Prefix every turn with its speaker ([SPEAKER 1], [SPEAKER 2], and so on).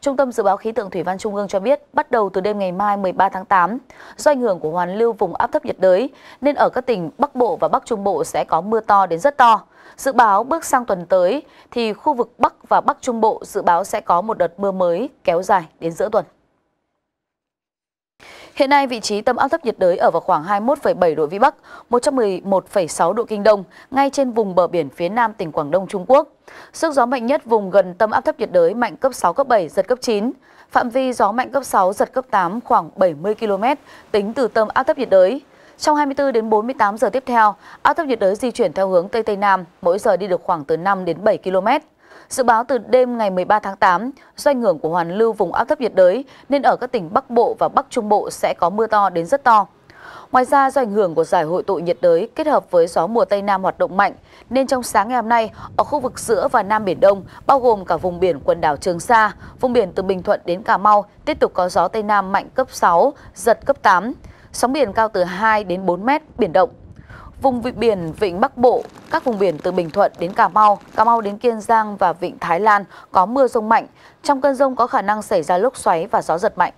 [SPEAKER 1] Trung tâm Dự báo Khí tượng Thủy văn Trung ương cho biết, bắt đầu từ đêm ngày mai 13 tháng 8, do ảnh hưởng của hoàn lưu vùng áp thấp nhiệt đới, nên ở các tỉnh Bắc Bộ và Bắc Trung Bộ sẽ có mưa to đến rất to. Dự báo bước sang tuần tới thì khu vực Bắc và Bắc Trung Bộ dự báo sẽ có một đợt mưa mới kéo dài đến giữa tuần. Hiện nay, vị trí tâm áp thấp nhiệt đới ở vào khoảng 21,7 độ Vĩ Bắc, 111,6 độ Kinh Đông, ngay trên vùng bờ biển phía nam tỉnh Quảng Đông Trung Quốc. Sức gió mạnh nhất vùng gần tâm áp thấp nhiệt đới mạnh cấp 6, cấp 7, giật cấp 9. Phạm vi gió mạnh cấp 6, giật cấp 8 khoảng 70 km, tính từ tâm áp thấp nhiệt đới. Trong 24 đến 48 giờ tiếp theo, áp thấp nhiệt đới di chuyển theo hướng Tây Tây Nam, mỗi giờ đi được khoảng từ 5 đến 7 km. Dự báo từ đêm ngày 13 tháng 8, do ảnh hưởng của hoàn lưu vùng áp thấp nhiệt đới nên ở các tỉnh Bắc Bộ và Bắc Trung Bộ sẽ có mưa to đến rất to. Ngoài ra do ảnh hưởng của giải hội tụ nhiệt đới kết hợp với gió mùa Tây Nam hoạt động mạnh nên trong sáng ngày hôm nay ở khu vực giữa và Nam Biển Đông bao gồm cả vùng biển quần đảo Trường Sa, vùng biển từ Bình Thuận đến Cà Mau tiếp tục có gió Tây Nam mạnh cấp 6, giật cấp 8, sóng biển cao từ 2 đến 4 mét, biển động. Vùng vịnh biển Vịnh Bắc Bộ, các vùng biển từ Bình Thuận đến Cà Mau, Cà Mau đến Kiên Giang và Vịnh Thái Lan có mưa rông mạnh. Trong cơn rông có khả năng xảy ra lốc xoáy và gió giật mạnh.